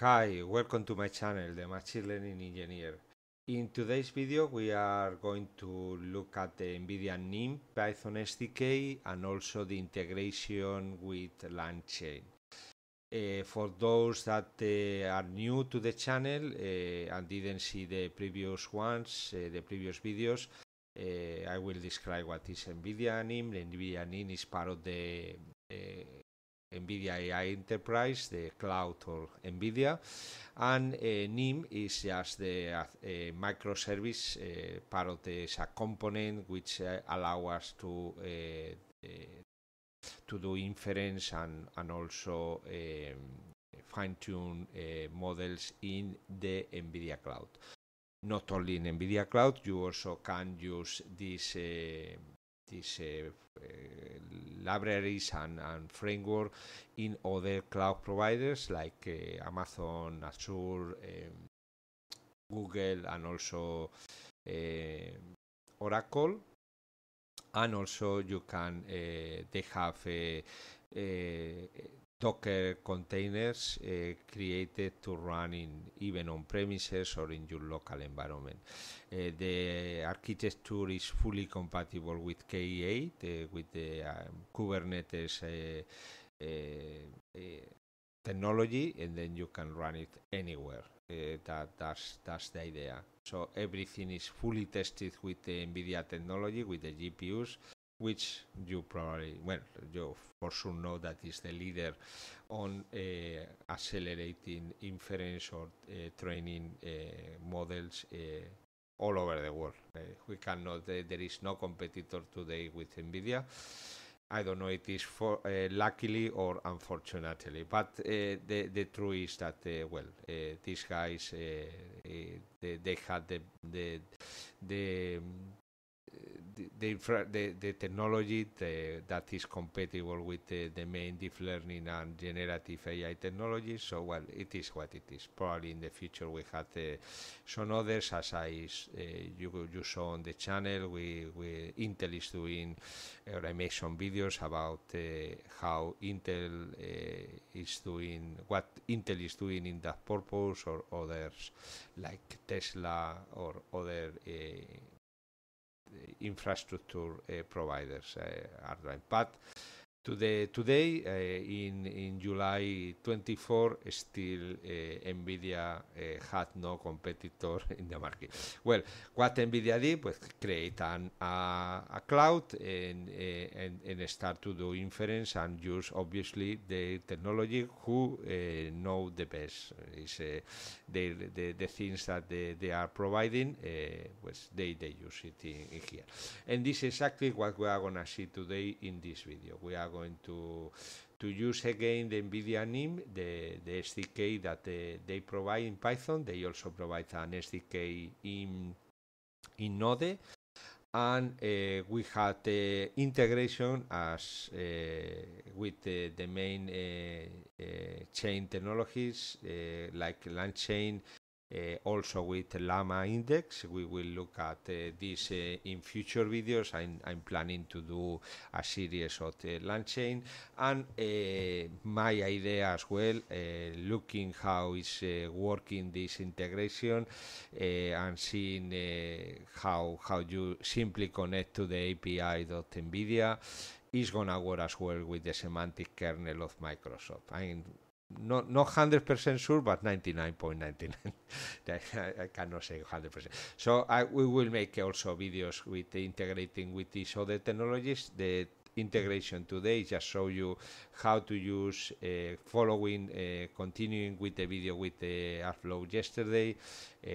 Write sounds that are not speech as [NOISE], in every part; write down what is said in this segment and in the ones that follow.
Hi, welcome to my channel, the Machine Learning Engineer. In today's video we are going to look at the NVIDIA NIM Python SDK and also the integration with LangChain. Uh, for those that uh, are new to the channel uh, and didn't see the previous ones, the previous videos, I will describe what is NVIDIA NIM. NVIDIA NIM is part of the NVIDIA AI Enterprise, the cloud or NVIDIA, and uh, NIM is just the uh, microservice eh, part of the component which allows us to to do inference and and also fine tune models in the NVIDIA cloud. Not only in NVIDIA cloud, you also can use this these uh, uh, libraries and, and framework in other cloud providers like uh, Amazon, Azure, um, Google, and also um, Oracle. And also, you can they have Docker containers uh, created to run in even on premises or in your local environment. Uh, the architecture is fully compatible with k 8 uh, with the um, Kubernetes technology, and then you can run it anywhere. that that's that's the idea. So everything is fully tested with the NVIDIA technology, with the GPUs, which you probably well you for sure know that is the leader on uh, accelerating inference or uh, training uh, models uh, all over the world. Uh, we cannot there is no competitor today with Nvidia. I don't know it is for uh, luckily or unfortunately, but the the truth is that well these guys they, they had the the the the, the, the, technology the, that is compatible with the, the main deep learning and generative AI technology. So, well, it is what it is. Probably in the future we have uh, some others, as I uh, you, you saw on the channel. We, we Intel is doing, uh, or I made some videos about uh, how Intel uh, is doing, what Intel is doing in that purpose, or others like Tesla or other uh, infrastructure eh, providers eh, are doing. But Today, today uh, in, in July 24, still uh, NVIDIA uh, had no competitor [LAUGHS] in the market. Well, what NVIDIA did was create an, a cloud and, uh, and, and, start to do inference and use, obviously, the technology who uh, know the best. Is uh, the, the, the, things that they, they are providing, was they, they use it in, in here. And this is exactly what we are going to see today in this video. We are going to to use again the NVIDIA NIM, the, the SDK that they, uh, they provide in Python. They also provide an SDK in, in Node. And uh, we had uh, integration as uh, with uh, the main uh, chain technologies like LangChain Eh, also with llama index we will look at eh, this eh, in future videos I'm, I'm, planning to do a series of the land chain and my idea as well looking how is working this integration and seeing how how you simply connect to the api.nvidia is gonna work as well with the semantic kernel of Microsoft. I not not hundred percent sure, but ninety nine point ninety nine. [LAUGHS] I cannot say hundred percent. So I, we will make also videos with integrating with these other technologies. The integration today just show you how to use uh, following uh, continuing with the video with the AirFlow yesterday uh,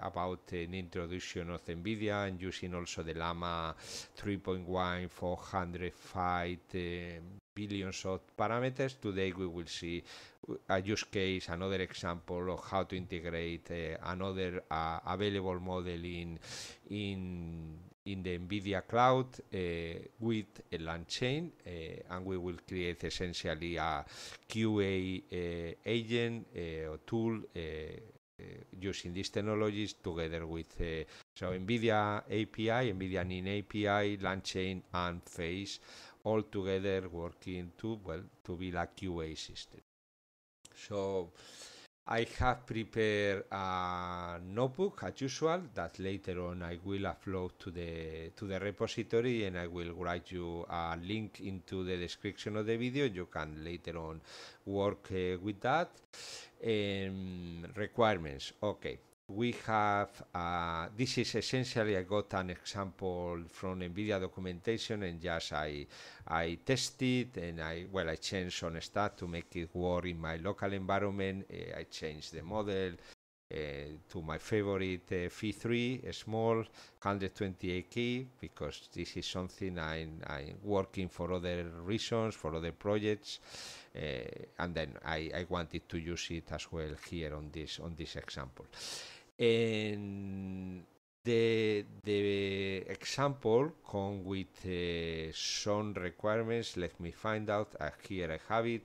about an introduction of NVIDIA and using also the Llama 3.1 405 um, billions of parameters. Today we will see a use case, another example of how to integrate uh, another uh, available model in, in, in the NVIDIA cloud uh, with a LangChain uh, and we will create essentially a QA uh, agent uh, or tool using these technologies together with so NVIDIA API, NVIDIA NIN API, chain and Face all together working to well to build a QA system. So I have prepared a notebook as usual that later on I will upload to the to the repository and I will write you a link into the description of the video. You can later on work uh, with that. Um, requirements. Okay, we have, uh, this is essentially, I got an example from NVIDIA documentation and just I, I tested and I, well, I changed on stuff to make it work in my local environment. Uh, I changed the model uh, to my favorite uh, V3, a small 128 k because this is something I'm, I'm working for other reasons, for other projects. Uh, and then I, I wanted to use it as well here on this on this example. And the the example come with uh, some requirements. Let me find out. Uh, here I have it.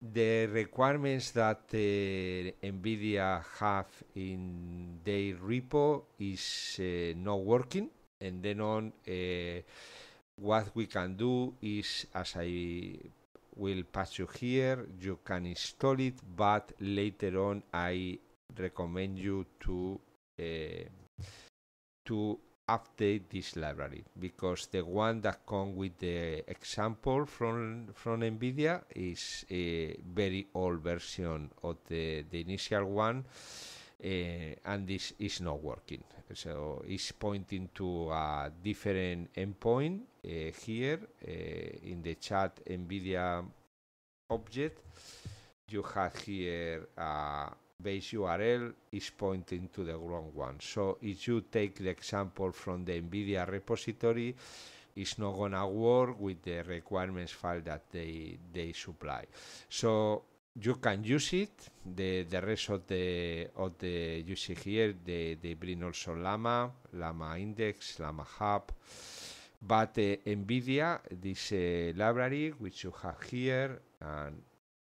The requirements that uh, NVIDIA have in their repo is uh, not working, and then on what we can do is as I will pass you here you can install it but later on I recommend you to uh, to update this library because the one that comes with the example from from NVIDIA is a very old version of the the initial one. Uh, and this is not working. So it's pointing to a different endpoint uh, here uh, in the chat NVIDIA object. You have here uh, base URL is pointing to the wrong one. So if you take the example from the NVIDIA repository, it's not gonna work with the requirements file that they, they supply. So you can use it. The, the rest of the of the you see here, they, they bring also Llama, Llama Index, Llama Hub. But uh, NVIDIA, this uh, library, which you have here, and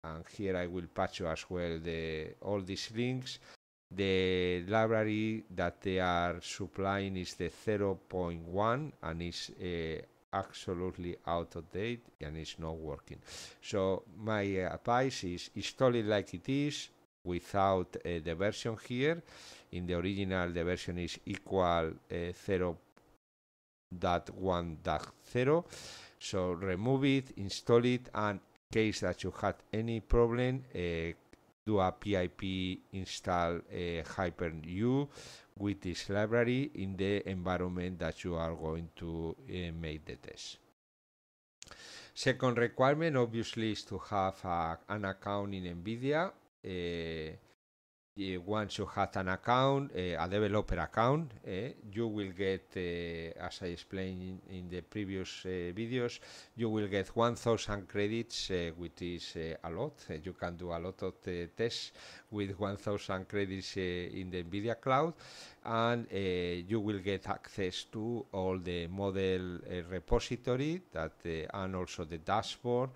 and here I will patch you as well the all these links. The library that they are supplying is the 0.1 and is uh, absolutely out of date and it's not working. So my uh, advice is install it like it is without uh, the version here. In the original, the version is equal uh, 0.1.0. So remove it, install it, and case that you had any problem, uh, do a PIP install uh, Hyper-U with this library in the environment that you are going to uh, make the test. Second requirement obviously is to have a, an account in NVIDIA. Uh, once you have an account, eh, a developer account, eh, you will get, eh, as I explained in, in the previous videos, you will get 1,000 credits, which is a lot. you can do a lot of tests with 1,000 credits in the NVIDIA cloud, and you will get access to all the model repository that and also the dashboard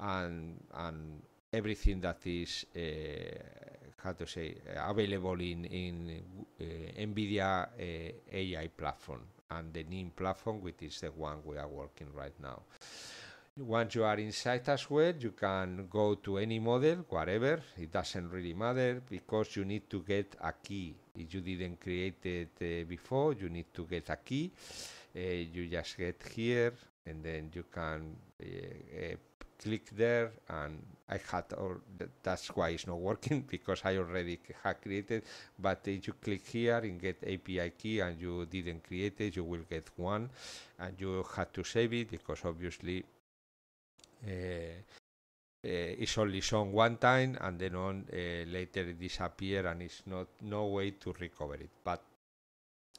and and everything that is uh, how to say available in in eh, Nvidia eh, AI platform and the NIM platform, which is the one we are working right now. Once you are inside as well, you can go to any model, whatever, it doesn't really matter because you need to get a key. If you didn't create it uh, before, you need to get a key. Uh, you just get here and then you can uh, click there and I had or that's why it's not working [LAUGHS] because I already had created but if you click here and get API key and you didn't create it you will get one and you had to save it because obviously uh, uh, it's only shown one time and then on uh, later it disappear and it's not no way to recover it but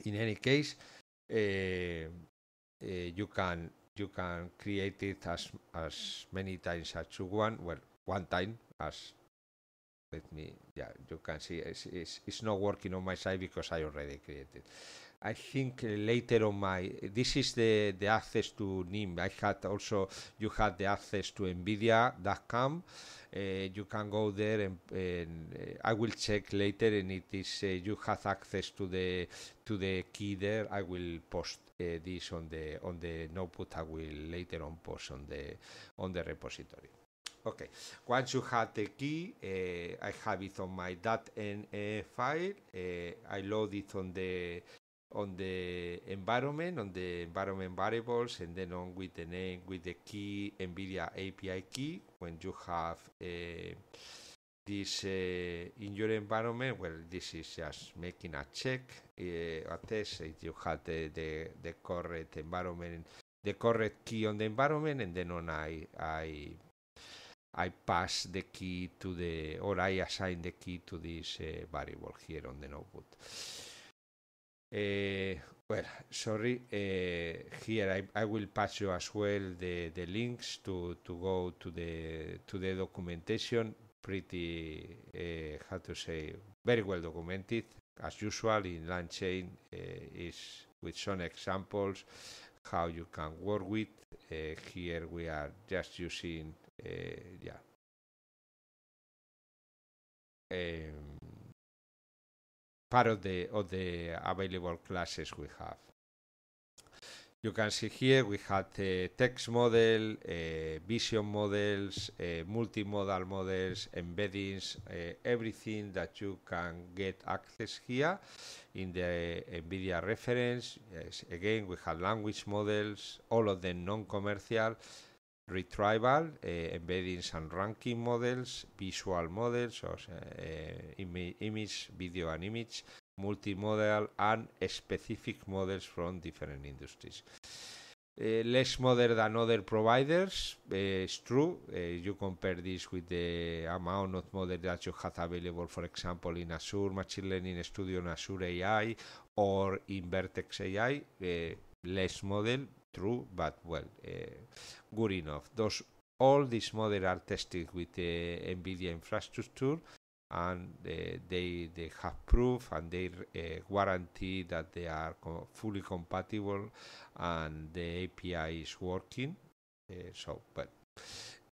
in any case uh, you can you can create it as as many times as you want well one time as let me yeah you can see it's, it's, it's not working on my side because I already created I think uh, later on my this is the the access to NIM I had also you had the access to nvidia.com uh, you can go there and, and uh, I will check later and it is uh, you have access to the to the key there I will post this on the on the notebook I will later on post on the on the repository. Okay, once you have the key, uh, I have it on my .na file. Uh, I load it on the on the environment, on the environment variables, and then on with the name, with the key NVIDIA API key. When you have uh, this uh, in your environment well this is just making a check uh, a test if you have the, the, the correct environment the correct key on the environment and then on I I I pass the key to the or I assign the key to this uh, variable here on the notebook. Uh, well, sorry. Uh, here I, I will pass you as well the, the links to, to go to the to the documentation pretty, uh, how to say, very well documented. As usual, in land chain uh, is with some examples how you can work with. Uh, here we are just using, uh, yeah. Um, part of the of the available classes we have. You can see here we had uh, text model, uh, vision models, uh, multimodal models, embeddings, uh, everything that you can get access here in the uh, NVIDIA reference. Yes, again, we have language models, all of them non-commercial, retrieval, uh, embeddings and ranking models, visual models, so, image, video and image, multimodal and specific models from different industries. Uh, less modern than other providers. Uh, true. Uh, you compare this with the amount of models that you have available, for example, in Azure Machine Learning Studio, in Azure AI, or in Vertex AI. less model, true, but well, good enough. Those all these models are tested with the NVIDIA infrastructure and uh, they they have proof and they uh, guarantee that they are co fully compatible and the API is working. Uh, so, but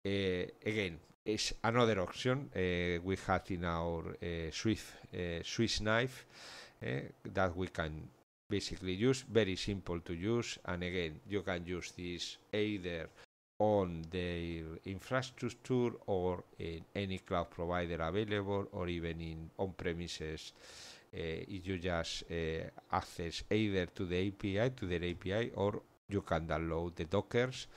again, it's another option we have in our Swift Swiss knife that we can basically use very simple to use and again you can use this either on their infrastructure or in any cloud provider available or even in on-premises uh, you just uh, access either to the API to their API or you can download the dockers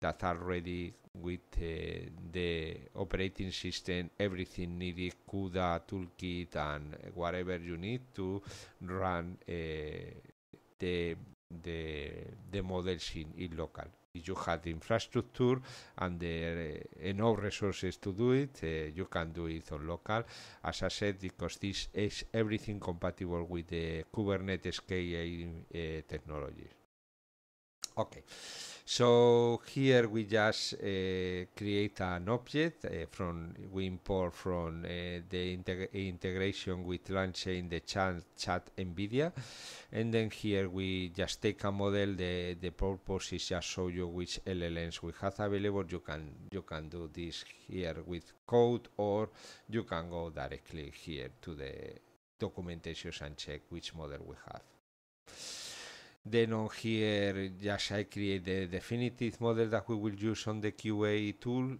that are ready with uh, the operating system everything needed CUDA toolkit and whatever you need to run the the the models in, in local you have the infrastructure and the, uh, enough resources to do it, uh, you can do it on local. As I said, because this is everything compatible with the Kubernetes KA uh, eh, technologies. Okay, so here we just uh, create an object uh, from we import from uh, the integ integration with launch in the chat, chat NVIDIA, and then here we just take a model. The the purpose is just show you which LLMs we have available. You can you can do this here with code, or you can go directly here to the documentation and check which model we have. Then on here, just I create the definitive model that we will use on the QA tool. Uh,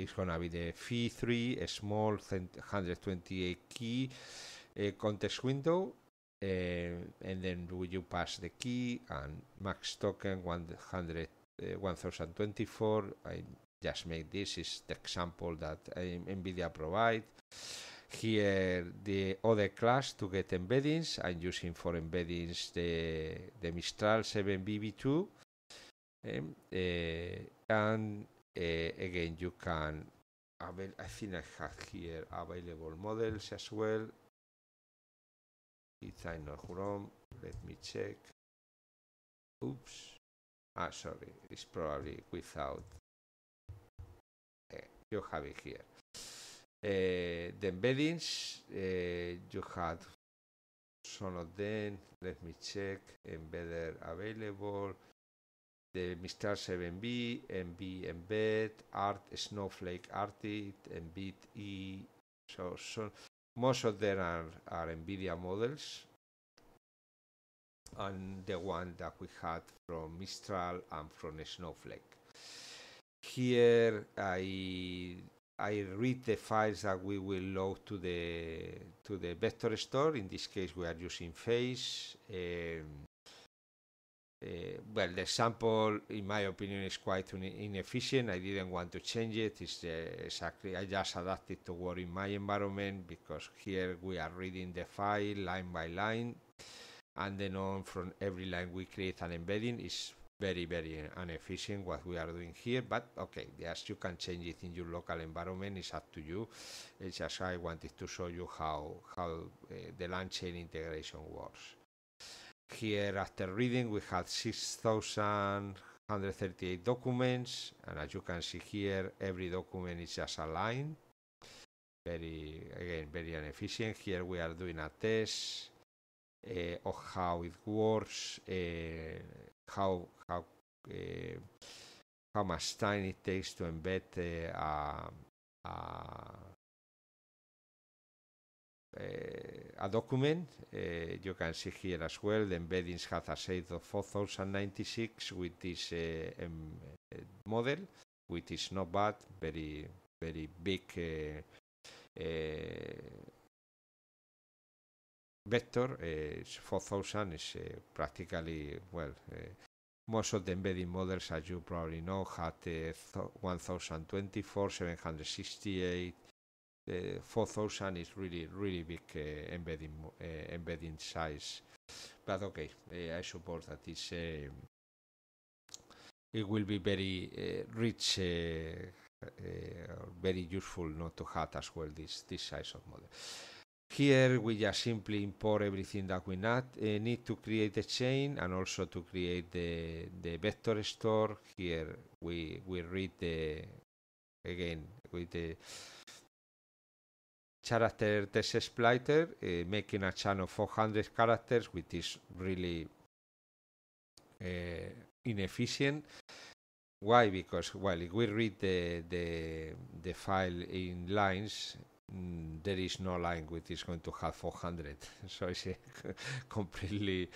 it's gonna be the phi3, a small 128 key uh, eh, context window. Uh, and then we you pass the key and max token 100, 1024. I just make this is the example that NVIDIA provide here the other class to get embeddings. I'm using for embeddings the, the Mistral 7BB2 um, uh, and uh, again you can avail I think I have here available models as well It's i know not wrong let me check oops ah sorry it's probably without uh, you have it here Eh, the embeddings eh, you had some of them let me check embedder available the Mistral 7B, MB Embed, Art, Snowflake, Artit, Embed E. So, so most of them are, are NVIDIA models. And the one that we had from Mistral and from Snowflake. Here I I read the files that we will load to the to the vector store. In this case, we are using face. Um, uh, well, the sample, in my opinion, is quite inefficient. I didn't want to change it. It's uh, exactly I just adapted to work in my environment because here we are reading the file line by line, and then on from every line we create an embedding. It's very very inefficient what we are doing here but okay yes you can change it in your local environment it's up to you it's just i wanted to show you how how uh, the land chain integration works here after reading we had 6138 documents and as you can see here every document is just a line very again very inefficient here we are doing a test uh, of how it works uh, how how eh, how much time it takes to embed a, a eh, document. Eh, you can see here as well the embeddings has a size of 4096 with this um, model, which is not bad, very very big uh, uh, vector, uh, eh, 4000 is eh, practically, well, eh, most of the embedding models, as you probably know, had uh, 1024, 768, uh, 4000 is really, really big uh, embedding, embedding size. But okay, I suppose that is it will be very rich, very useful not to have as well this this size of model. Here we just simply import everything that we not, uh, need to create the chain and also to create the, the vector store. Here we, we read the, again, with the character test splitter, uh, making a chain of 400 characters, which is really uh, inefficient. Why? Because, well, if we read the, the, the file in lines, Mm, there is no line which is going to have 400. [LAUGHS] So it's uh, [LAUGHS] completely.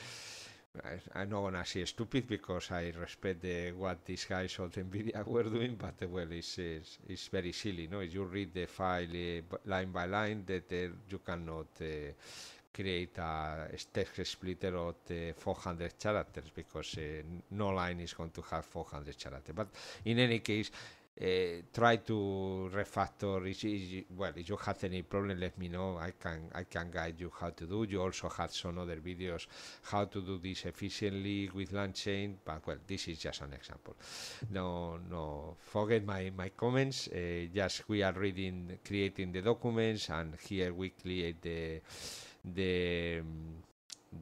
I, am not gonna say stupid because I respect the, what these guys of Nvidia [LAUGHS] were doing, but uh, well, it's, it's, it's very silly. No, if you read the file uh, line by line, that uh, you cannot uh, create a text splitter of 400 characters because no line is going to have 400 characters. But in any case, uh, try to refactor well if you have any problem let me know i can i can guide you how to do you also have some other videos how to do this efficiently with chain but well this is just an example no no forget my my comments uh, just we are reading creating the documents and here we create the the um,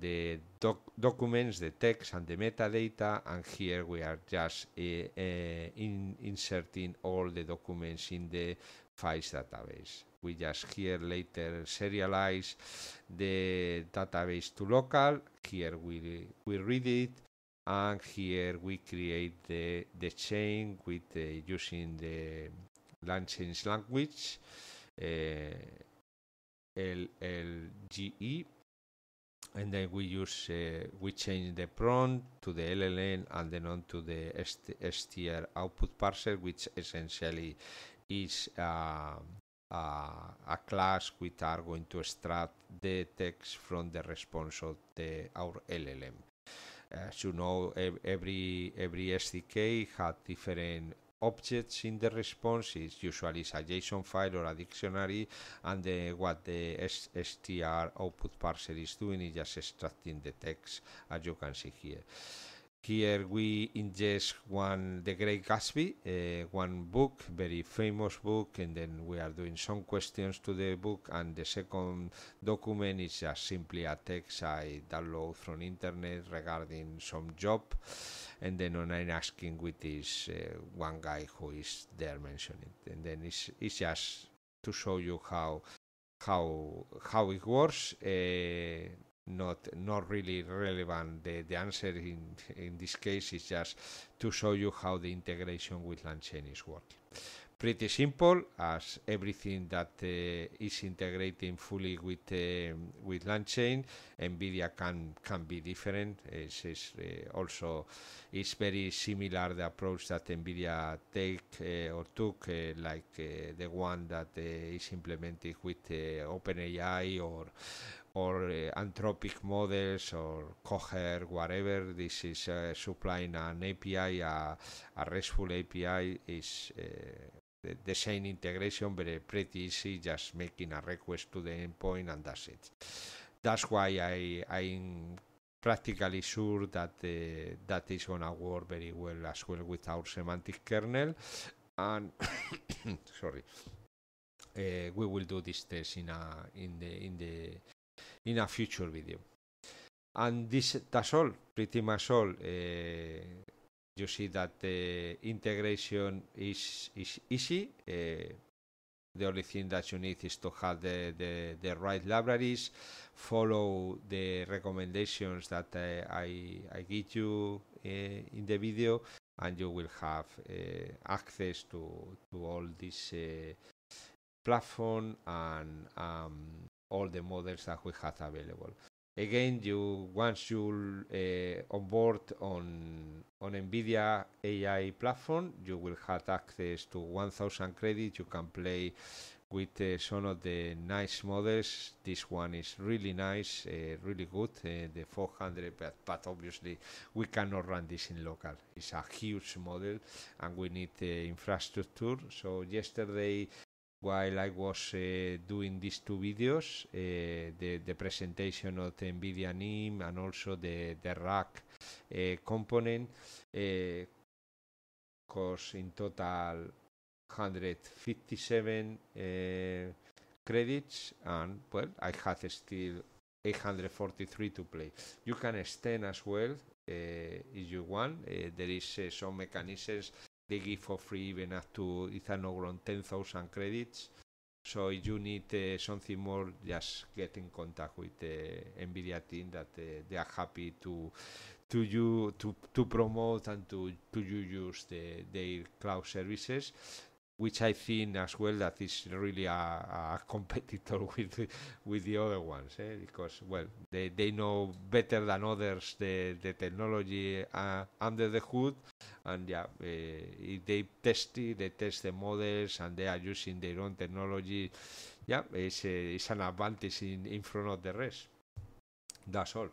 the doc documents, the text, and the metadata. And here we are just uh, in inserting all the documents in the files database. We just here later serialize the database to local. Here we, we read it and here we create the, the chain with eh, using the land change language uh, LLGE and then we use uh, we change the prompt to the LLN and then on to the STR output parser, which essentially is uh, uh, a class which are going to extract the text from the response of the our LLM. As you know, every every SDK had different objects in the usually is usually a JSON file or a dictionary and the, what the str output parser is doing is just extracting the text as you can see here. Here we ingest one, The Great Gatsby, uh, one book, very famous book, and then we are doing some questions to the book. And the second document is just simply a text I download from internet regarding some job, and then online asking with this uh, one guy who is there mentioning. And then it's, it's just to show you how how how it works. Uh, not not really relevant. The, the answer in, in this case is just to show you how the integration with LangChain is working. Pretty simple, as everything that uh, is integrating fully with uh, with LangChain, NVIDIA can can be different. It's, it's uh, also it's very similar the approach that NVIDIA take uh, or took, uh, like uh, the one that uh, is implemented with OpenAI or or uh, anthropic models or Coher, whatever. This is uh, supplying an API, a, a RESTful API is uh, the, the same integration, but pretty easy, just making a request to the endpoint and that's it. That's why I, I'm practically sure that uh, that is gonna work very well as well with our semantic kernel. And [COUGHS] sorry, uh, we will do this test in a in the in the in a future video. And this that's all, pretty much all. Uh, you see that the integration is is easy. Uh, the only thing that you need is to have the, the, the right libraries, follow the recommendations that uh, I, I give you uh, in the video, and you will have uh, access to, to all this uh, platform and um, all the models that we have available. Again, you once you uh, onboard on on NVIDIA AI platform, you will have access to 1,000 credits. You can play with uh, some of the nice models. This one is really nice, uh, really good. Uh, the 400, but, but, obviously we cannot run this in local. It's a huge model, and we need uh, infrastructure. So yesterday while I was uh, doing these two videos, uh, the, presentation of the NVIDIA NIM and also the, the rack uh, component, cost in total 157 credits and well, I have still 843 to play. You can extend as well if you want. there is some mechanisms they give for free even up to Ethan Ogron 10,000 credits. So if you need uh, something more, just get in contact with the uh, Nvidia team that uh, they are happy to to you to to promote and to to you use the, their cloud services which I think as well that is really a, a [LAUGHS] competitor with the, with the other ones, eh? because well they, they know better than others the the technology uh, under the hood, and yeah, uh, if they test it, they test the models, and they are using their own technology. Yeah, it's, a, it's an advantage in, in front of the rest. That's all.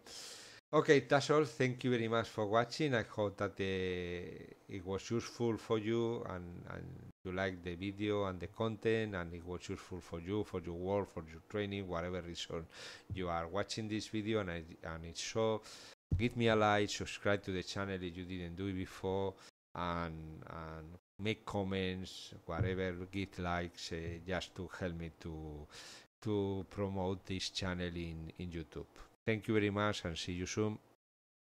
Okay, that's all. Thank you very much for watching. I hope that uh, it was useful for you and, and you like the video and the content and it was useful for you for your work for your training whatever reason you are watching this video and, I, and it's so give me a like subscribe to the channel if you didn't do it before and and make comments whatever give likes uh, just to help me to to promote this channel in in youtube thank you very much and see you soon